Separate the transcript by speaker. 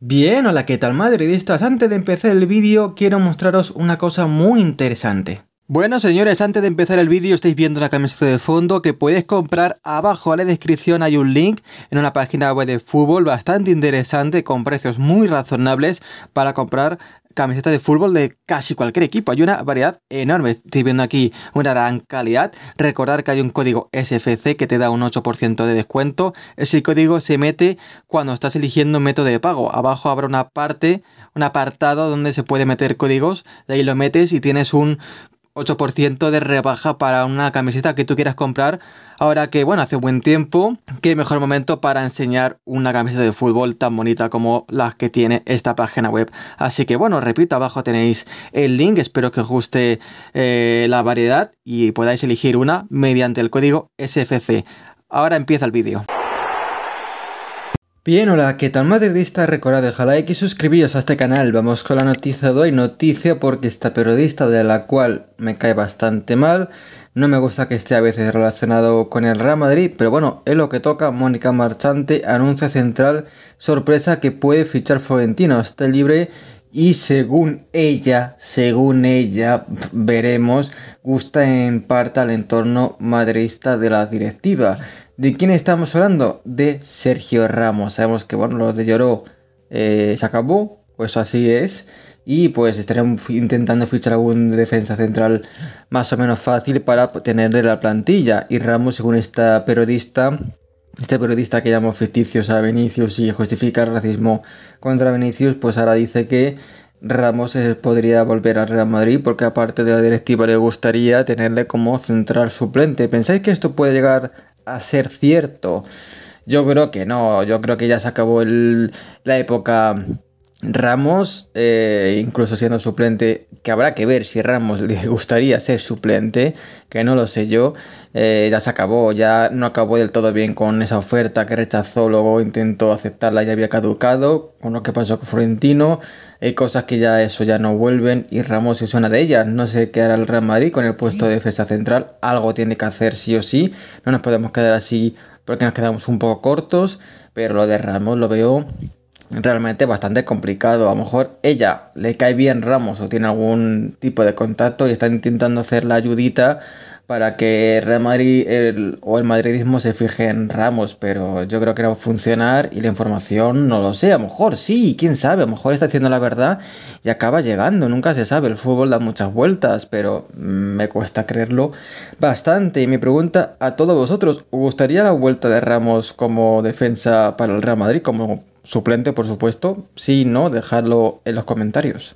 Speaker 1: Bien, hola, ¿qué tal madridistas? Antes de empezar el vídeo quiero mostraros una cosa muy interesante. Bueno señores, antes de empezar el vídeo estáis viendo la camiseta de fondo que puedes comprar abajo a la descripción hay un link en una página web de fútbol bastante interesante con precios muy razonables para comprar camiseta de fútbol de casi cualquier equipo. Hay una variedad enorme. Estoy viendo aquí una gran calidad. Recordar que hay un código SFC que te da un 8% de descuento. Ese código se mete cuando estás eligiendo un método de pago. Abajo habrá una parte, un apartado donde se puede meter códigos. De ahí lo metes y tienes un 8% de rebaja para una camiseta que tú quieras comprar. Ahora que, bueno, hace buen tiempo, qué mejor momento para enseñar una camiseta de fútbol tan bonita como la que tiene esta página web. Así que, bueno, repito, abajo tenéis el link. Espero que os guste eh, la variedad y podáis elegir una mediante el código SFC. Ahora empieza el vídeo. Bien, hola, ¿qué tal madridista? Recordad, dejar like y suscribiros a este canal. Vamos con la noticia de hoy, noticia porque esta periodista de la cual me cae bastante mal. No me gusta que esté a veces relacionado con el Real Madrid, pero bueno, es lo que toca. Mónica Marchante anuncia central sorpresa que puede fichar Florentino. Está libre y según ella, según ella, veremos, gusta en parte al entorno madridista de la directiva. ¿De quién estamos hablando? De Sergio Ramos. Sabemos que, bueno, los de Lloró eh, se acabó, pues así es. Y pues estarán intentando fichar algún defensa central más o menos fácil para tenerle la plantilla. Y Ramos, según esta periodista, este periodista que llamó ficticios a Vinicius y justifica el racismo contra Vinicius, pues ahora dice que Ramos eh, podría volver al Real Madrid porque aparte de la directiva le gustaría tenerle como central suplente. ¿Pensáis que esto puede llegar a ser cierto. Yo creo que no, yo creo que ya se acabó la época Ramos, eh, incluso siendo suplente, que habrá que ver si Ramos le gustaría ser suplente, que no lo sé yo, eh, ya se acabó, ya no acabó del todo bien con esa oferta que rechazó, luego intentó aceptarla y había caducado, con lo que pasó con Florentino, hay cosas que ya eso ya no vuelven y Ramos es una de ellas, no sé qué hará el Real Madrid con el puesto de defensa central, algo tiene que hacer sí o sí, no nos podemos quedar así porque nos quedamos un poco cortos, pero lo de Ramos lo veo realmente bastante complicado. A lo mejor ella le cae bien Ramos o tiene algún tipo de contacto y está intentando hacer la ayudita para que Real Madrid el, o el madridismo se fije en Ramos, pero yo creo que no va a funcionar y la información no lo sé. A lo mejor sí, quién sabe, a lo mejor está diciendo la verdad y acaba llegando, nunca se sabe. El fútbol da muchas vueltas, pero mm, me cuesta creerlo bastante. Y mi pregunta a todos vosotros: ¿os gustaría la vuelta de Ramos como defensa para el Real Madrid, como Suplente, por supuesto. Sí, no, dejadlo en los comentarios.